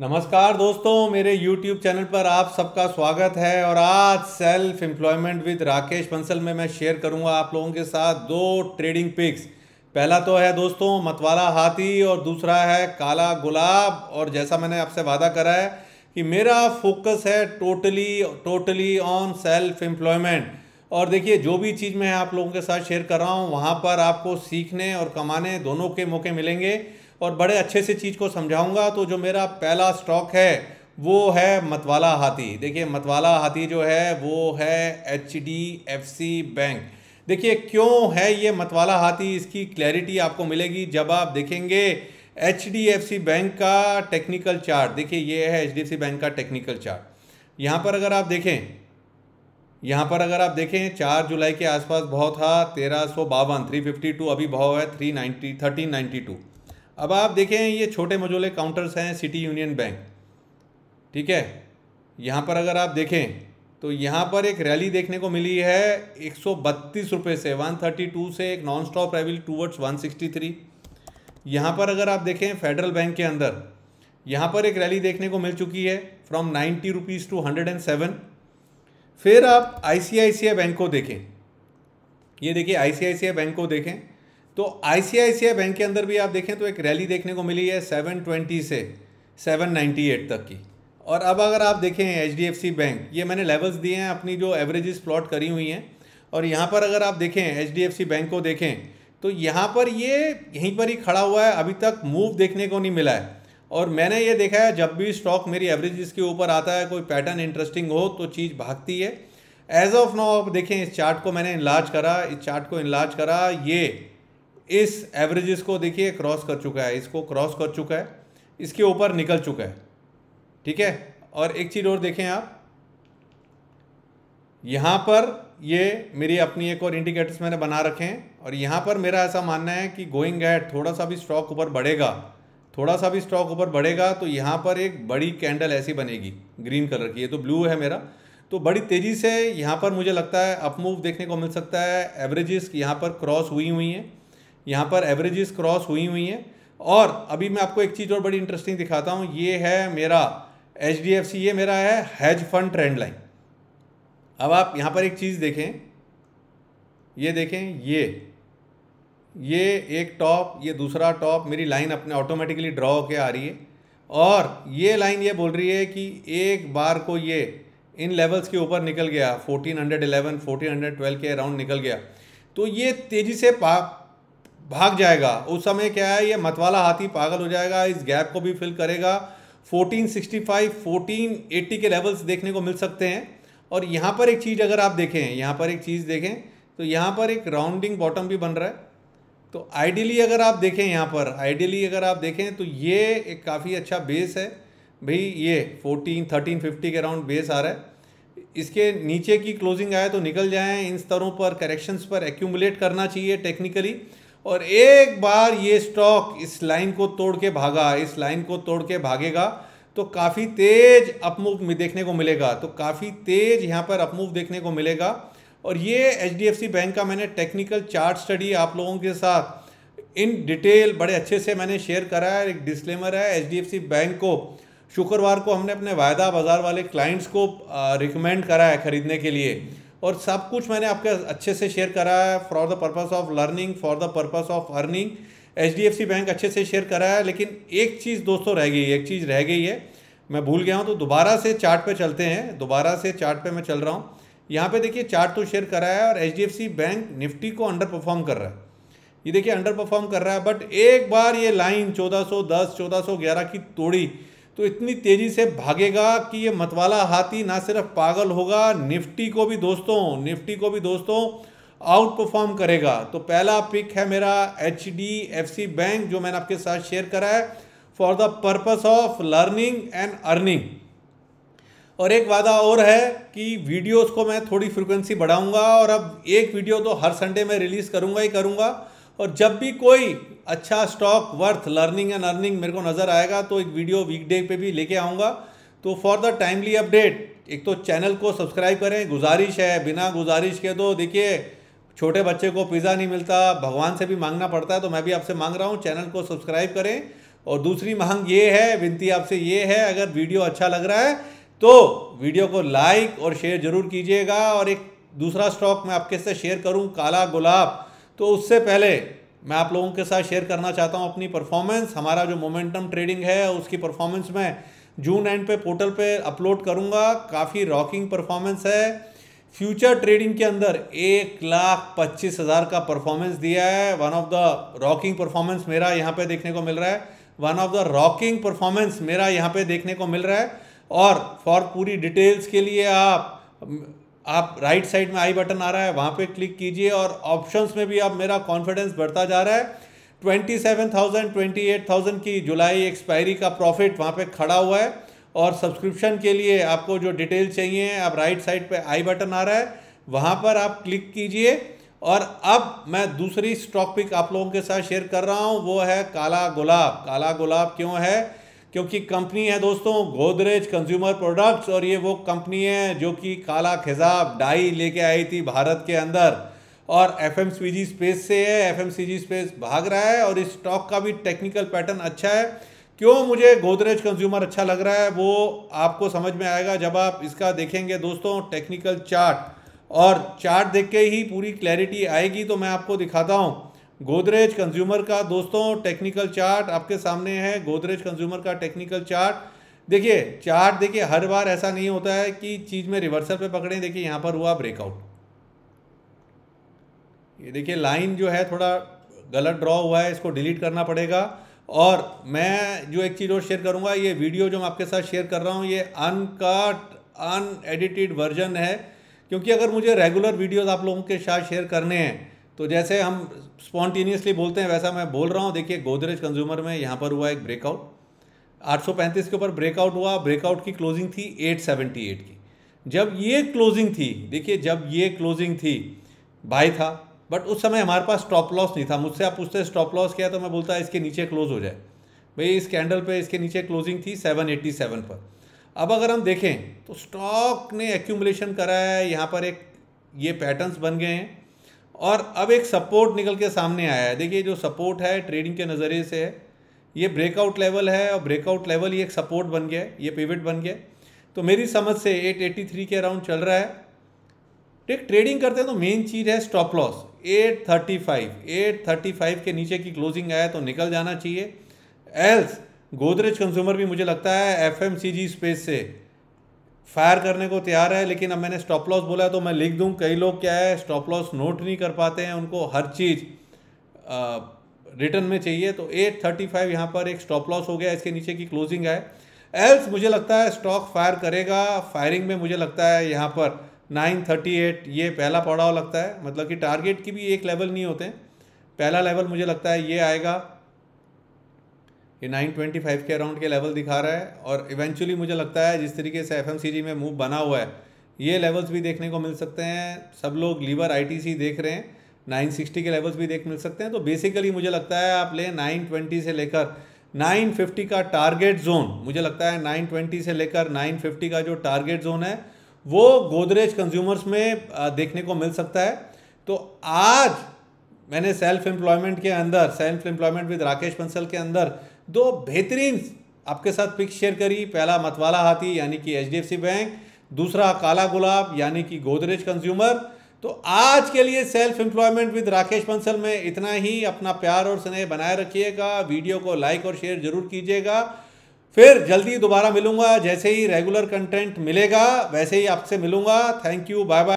नमस्कार दोस्तों मेरे YouTube चैनल पर आप सबका स्वागत है और आज self employment with Rakesh Bansal में मैं शेयर करूंगा आप लोगों के साथ दो ट्रेडिंग पिक्स पहला तो है दोस्तों मतवाला हाथी और दूसरा है काला गुलाब और जैसा मैंने आपसे वादा करा है कि मेरा फोकस है totally totally on self employment और देखिए जो भी चीज़ मैं आप लोगों के साथ शेयर कर रहा हूँ वहाँ पर आपको सीखने और कमाने दोनों के मौके मिलेंगे और बड़े अच्छे से चीज़ को समझाऊंगा तो जो मेरा पहला स्टॉक है वो है मतवाला हाथी देखिए मतवाला हाथी जो है वो है H D F C bank देखिए क्यों है ये मतवाला हाथी इसकी क्लैरिटी आपको मिलेगी जब आप देखेंगे H D F C bank का टेक्निकल चार्ट देखिए ये है H D F C bank का टेक्निकल चार्ट यहाँ पर अगर आप देखें यहाँ पर अगर आप देखें चार जुलाई के आसपास भाव था तेरह सौ बावन थ्री फिफ्टी टू अभी भाव है three ninety thirteen ninety two अब आप देखें ये छोटे मजोले काउंटर्स हैं सिटी यूनियन बैंक ठीक है यहाँ पर अगर आप देखें तो यहाँ पर एक रैली देखने को मिली है एक सौ से 132 से एक नॉन स्टॉप रैली टूवर्ड्स 163 यहाँ पर अगर आप देखें फेडरल बैंक के अंदर यहाँ पर एक रैली देखने को मिल चुकी है from ninety rupees to hundred and seven फिर आप आई बैंक को देखें ये देखिए आई बैंक को देखें तो आईसीआईसीआई बैंक के अंदर भी आप देखें तो एक रैली देखने को मिली है 720 से 798 तक की और अब अगर आप देखें एच बैंक ये मैंने लेवल्स दिए हैं अपनी जो एवरेजेस प्लॉट करी हुई हैं और यहाँ पर अगर आप देखें एच बैंक को देखें तो यहाँ पर ये यहीं पर ही खड़ा हुआ है अभी तक मूव देखने को नहीं मिला है और मैंने ये देखा है जब भी स्टॉक मेरी एवरेज के ऊपर आता है कोई पैटर्न इंटरेस्टिंग हो तो चीज़ भागती है एज ऑफ नाउ आप देखें इस चार्ट को मैंने इलाज करा इस चार्ट को इलाज करा ये इस एवरेजेस को देखिए क्रॉस कर चुका है इसको क्रॉस कर चुका है इसके ऊपर निकल चुका है ठीक है और एक चीज़ और देखें आप यहाँ पर ये मेरी अपनी एक और इंडिकेटर्स मैंने बना रखे हैं और यहाँ पर मेरा ऐसा मानना है कि गोइंग एट थोड़ा सा भी स्टॉक ऊपर बढ़ेगा थोड़ा सा भी स्टॉक ऊपर बढ़ेगा तो यहाँ पर एक बड़ी कैंडल ऐसी बनेगी ग्रीन कलर की ये तो ब्लू है मेरा तो बड़ी तेज़ी से यहाँ पर मुझे लगता है अपमूव देखने को मिल सकता है एवरेजेस यहाँ पर क्रॉस हुई हुई हैं यहाँ पर एवरेजेस क्रॉस हुई हुई हैं और अभी मैं आपको एक चीज़ और बड़ी इंटरेस्टिंग दिखाता हूँ ये है मेरा एच डी एफ सी ये मेरा है हेज फंड ट्रेंड लाइन अब आप यहाँ पर एक चीज़ देखें ये देखें ये ये एक टॉप ये दूसरा टॉप मेरी लाइन अपने ऑटोमेटिकली ड्रॉ होके आ रही है और ये लाइन ये बोल रही है कि एक बार को ये इन लेवल्स के ऊपर निकल गया 1411, 1412 के अराउंड निकल गया तो ये तेज़ी से पा भाग जाएगा उस समय क्या है ये मतवाला हाथी पागल हो जाएगा इस गैप को भी फिल करेगा 1465, 1480 के लेवल्स देखने को मिल सकते हैं और यहाँ पर एक चीज़ अगर आप देखें यहाँ पर एक चीज़ देखें तो यहाँ पर एक राउंडिंग बॉटम भी बन रहा है तो आइडियली अगर आप देखें यहाँ पर आइडियली अगर आप देखें तो ये एक काफ़ी अच्छा बेस है भाई ये 14, 13, 50 के अराउंड बेस आ रहा है इसके नीचे की क्लोजिंग आए तो निकल जाएँ इन स्तरों पर करेक्शंस पर एक्यूमुलेट करना चाहिए टेक्निकली और एक बार ये स्टॉक इस लाइन को तोड़ के भागा इस लाइन को तोड़ के भागेगा तो काफ़ी तेज अपमूव देखने को मिलेगा तो काफ़ी तेज यहाँ पर अपमूव देखने को मिलेगा और ये एच बैंक का मैंने टेक्निकल चार्ट स्टडी आप लोगों के साथ इन डिटेल बड़े अच्छे से मैंने शेयर करा है एक डिस्लेमर है एच बैंक को शुक्रवार को हमने अपने वायदा बाज़ार वाले क्लाइंट्स को रिकमेंड करा है ख़रीदने के लिए और सब कुछ मैंने आपके अच्छे से शेयर करा है for the purpose of learning for the purpose of earning H bank अच्छे से शेयर करा है लेकिन एक चीज़ दोस्तों रह गई है एक चीज़ रह गई है मैं भूल गया हूँ तो दोबारा से चार्ट पे चलते हैं दोबारा से चार्ट पे मैं चल रहा हूँ यहाँ पे देखिए चार्ट तो शेयर करा है और एच बैंक निफ्टी को अंडर परफॉर्म कर रहा है ये देखिए अंडर परफॉर्म कर रहा है बट एक बार ये लाइन चौदह सौ की तोड़ी तो इतनी तेज़ी से भागेगा कि ये मतवाला हाथी ना सिर्फ पागल होगा निफ्टी को भी दोस्तों निफ्टी को भी दोस्तों आउट परफॉर्म करेगा तो पहला पिक है मेरा H D F C bank जो मैंने आपके साथ शेयर करा है for the purpose of learning and earning और एक वादा और है कि वीडियोस को मैं थोड़ी फ्रिक्वेंसी बढ़ाऊंगा और अब एक वीडियो तो हर संडे में रिलीज़ करूंगा ही करूंगा और जब भी कोई अच्छा stock worth learning and earning मेरे को नज़र आएगा तो एक वीडियो वीकडे पे भी लेके आऊँगा तो फॉर द टाइमली अपडेट एक तो चैनल को सब्सक्राइब करें गुजारिश है बिना गुजारिश के तो देखिए छोटे बच्चे को पिज़्ज़ा नहीं मिलता भगवान से भी मांगना पड़ता है तो मैं भी आपसे मांग रहा हूँ चैनल को सब्सक्राइब करें और दूसरी मांग ये है विनती आपसे ये है अगर वीडियो अच्छा लग रहा है तो वीडियो को लाइक और शेयर जरूर कीजिएगा और एक दूसरा स्टॉक मैं आपके से शेयर करूँ काला गुलाब तो उससे पहले मैं आप लोगों के साथ शेयर करना चाहता हूँ अपनी परफॉर्मेंस हमारा जो मोमेंटम ट्रेडिंग है उसकी परफॉर्मेंस मैं जून एंड पे पोर्टल पे अपलोड करूँगा काफ़ी रॉकिंग परफॉर्मेंस है फ्यूचर ट्रेडिंग के अंदर एक लाख पच्चीस हज़ार का परफॉर्मेंस दिया है one of the rocking performance मेरा यहाँ पे देखने को मिल रहा है one of the rocking performance मेरा यहाँ पे देखने को मिल रहा है और फॉर पूरी डिटेल्स के लिए आप आप राइट साइड में आई बटन आ रहा है वहाँ पे क्लिक कीजिए और ऑप्शंस में भी अब मेरा कॉन्फिडेंस बढ़ता जा रहा है twenty seven thousand twenty eight thousand की जुलाई एक्सपायरी का प्रॉफिट वहाँ पे खड़ा हुआ है और सब्सक्रिप्शन के लिए आपको जो डिटेल चाहिए आप राइट साइड पे आई बटन आ रहा है वहाँ पर आप क्लिक कीजिए और अब मैं दूसरी स्टॉक पिक आप लोगों के साथ शेयर कर रहा हूँ वो है काला गुलाब काला गुलाब क्यों है क्योंकि कंपनी है दोस्तों गोदरेज कंज्यूमर प्रोडक्ट्स और ये वो कंपनी है जो कि काला खिजाब डाई लेके आई थी भारत के अंदर और एफ एम स्पेस से है एफ एम स्पेस भाग रहा है और इस स्टॉक का भी टेक्निकल पैटर्न अच्छा है क्यों मुझे गोदरेज कंज्यूमर अच्छा लग रहा है वो आपको समझ में आएगा जब आप इसका देखेंगे दोस्तों टेक्निकल चार्ट और चार्ट देख के ही पूरी क्लैरिटी आएगी तो मैं आपको दिखाता हूँ गोदरेज कंज्यूमर का दोस्तों टेक्निकल चार्ट आपके सामने है गोदरेज कंज्यूमर का टेक्निकल चार्ट देखिए चार्ट देखिए हर बार ऐसा नहीं होता है कि चीज़ में रिवर्सल पे पकड़ें देखिए यहाँ पर हुआ ब्रेकआउट ये देखिए लाइन जो है थोड़ा गलत ड्रॉ हुआ है इसको डिलीट करना पड़ेगा और मैं जो एक चीज़ और शेयर करूंगा ये वीडियो जो मैं आपके साथ शेयर कर रहा हूँ ये अनकट अनएडिटेड वर्जन है क्योंकि अगर मुझे रेगुलर वीडियोस आप लोगों के साथ शेयर करने हैं तो जैसे हम स्पॉन्टेनियसली बोलते हैं वैसा मैं बोल रहा हूँ देखिए गोदरेज कंज्यूमर में यहाँ पर हुआ एक ब्रेकआउट 835 के ऊपर ब्रेकआउट हुआ ब्रेकआउट की क्लोजिंग थी 878 की जब ये क्लोजिंग थी देखिए जब ये क्लोजिंग थी बाय था बट उस समय हमारे पास स्टॉप लॉस नहीं था मुझसे आप पूछते स्टॉप लॉस क्या तो मैं बोलता इसके नीचे क्लोज हो जाए भाई इस कैंडल पे इसके नीचे क्लोजिंग थी 787 पर अब अगर हम देखें तो स्टॉक ने एक्यूमलेशन करा है यहाँ पर एक ये पैटर्न्स बन गए हैं और अब एक सपोर्ट निकल के सामने आया है देखिए जो सपोर्ट है ट्रेडिंग के नज़रिए से है ये ब्रेकआउट लेवल है और ब्रेकआउट लेवल ये एक सपोर्ट बन गया ये पिविट बन गया तो मेरी समझ से 883 के अराउंड चल रहा है ठीक ट्रेडिंग करते हैं तो मेन चीज़ है स्टॉप लॉस 835 835 के नीचे की क्लोजिंग आया तो निकल जाना चाहिए एल्स गोदरेज कंज्यूमर भी मुझे लगता है एफ स्पेस से फायर करने को तैयार है लेकिन अब मैंने स्टॉप लॉस बोला है तो मैं लिख दूं कई लोग क्या है स्टॉप लॉस नोट नहीं कर पाते हैं उनको हर चीज़ रिटर्न में चाहिए तो एट थर्टी फाइव यहाँ पर एक स्टॉप लॉस हो गया इसके नीचे की क्लोजिंग है एल्स मुझे लगता है स्टॉक फायर करेगा फायरिंग में मुझे लगता है यहाँ पर नाइन थर्टी एट ये पहला पड़ाव लगता है मतलब कि टारगेट की भी एक लेवल नहीं होते पहला लेवल मुझे लगता है ये आएगा ये 925 के अराउंड के लेवल दिखा रहा है और इवेंचुअली मुझे लगता है जिस तरीके से एफ में मूव बना हुआ है ये लेवल्स भी देखने को मिल सकते हैं सब लोग लीवर आई देख रहे हैं 960 के लेवल्स भी देख मिल सकते हैं तो बेसिकली मुझे लगता है आप लें 920 से लेकर 950 का टारगेट जोन मुझे लगता है 920 से लेकर 950 का जो टारगेट जोन है वो गोदरेज कंज्यूमर्स में देखने को मिल सकता है तो आज मैंने सेल्फ एम्प्लॉयमेंट के अंदर self employment with Rakesh Bansal के अंदर दो बेहतरीन आपके साथ पिक शेयर करी पहला मतवाला हाथी यानी कि एच बैंक दूसरा काला गुलाब यानी कि गोदरेज कंज्यूमर तो आज के लिए self employment with Rakesh Bansal में इतना ही अपना प्यार और स्नेह बनाए रखिएगा वीडियो को लाइक और शेयर जरूर कीजिएगा फिर जल्दी दोबारा मिलूंगा जैसे ही रेगुलर कंटेंट मिलेगा वैसे ही आपसे मिलूंगा थैंक यू बाय बाय